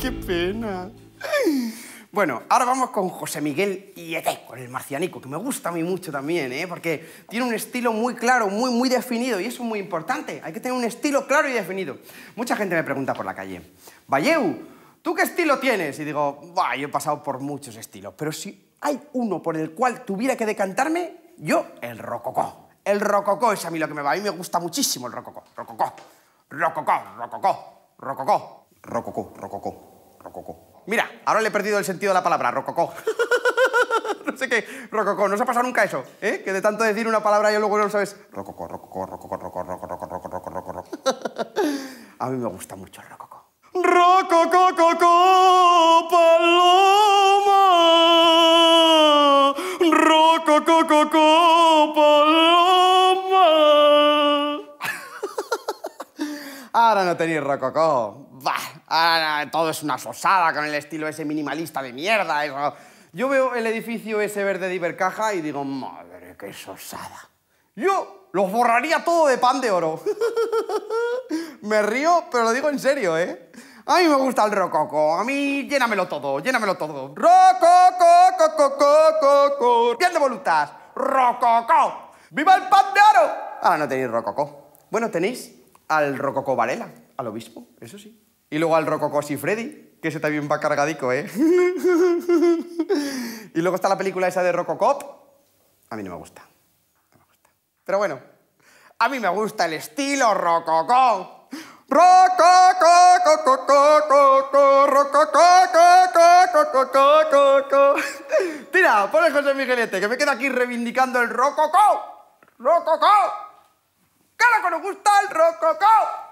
qué pena. Bueno, ahora vamos con José Miguel Iete, con el marcianico, que me gusta a mí mucho también, ¿eh? porque tiene un estilo muy claro, muy, muy definido, y eso es muy importante. Hay que tener un estilo claro y definido. Mucha gente me pregunta por la calle, Valleu, ¿tú qué estilo tienes? Y digo, bah, yo he pasado por muchos estilos, pero si hay uno por el cual tuviera que decantarme, yo el rococó. El rococó es a mí lo que me va, a mí me gusta muchísimo el rococó. Rococó, rococó, rococó, rococó, rococó, rococó. Rococó. Mira, ahora le he perdido el sentido de la palabra, rococó. no sé qué, rococó, no se ha pasado nunca eso, ¿eh? Que de tanto decir una palabra y luego no lo sabes. Rococó, rococó, rococó, rococó, rococó, rococó, rococó, rococó. A mí me gusta mucho el rococó. Rococó, paloma. Rococó, paloma. Ahora no tenéis rococó. Bah, ahora todo es una sosada con el estilo ese minimalista de mierda. Eso. Yo veo el edificio ese verde de Ibercaja y digo, madre, qué sosada. Yo los borraría todo de pan de oro. Me río, pero lo digo en serio, ¿eh? A mí me gusta el rococó, A mí llénamelo todo, llénamelo todo. rococó, cococó, cocó, Bien de voluntad! ¡Rococó! ¡Viva el pan de oro! Ahora no tenéis rococó! Bueno, tenéis al Rococo Varela, al obispo, eso sí. Y luego al si Sifredi, que ese también va cargadico, ¿eh? y luego está la película esa de Rococop. A mí no me gusta. No me gusta. Pero bueno, a mí me gusta el estilo Rococó. Tira, pon el José Miguelete, que me queda aquí reivindicando el Rococo, Rococo. trococó.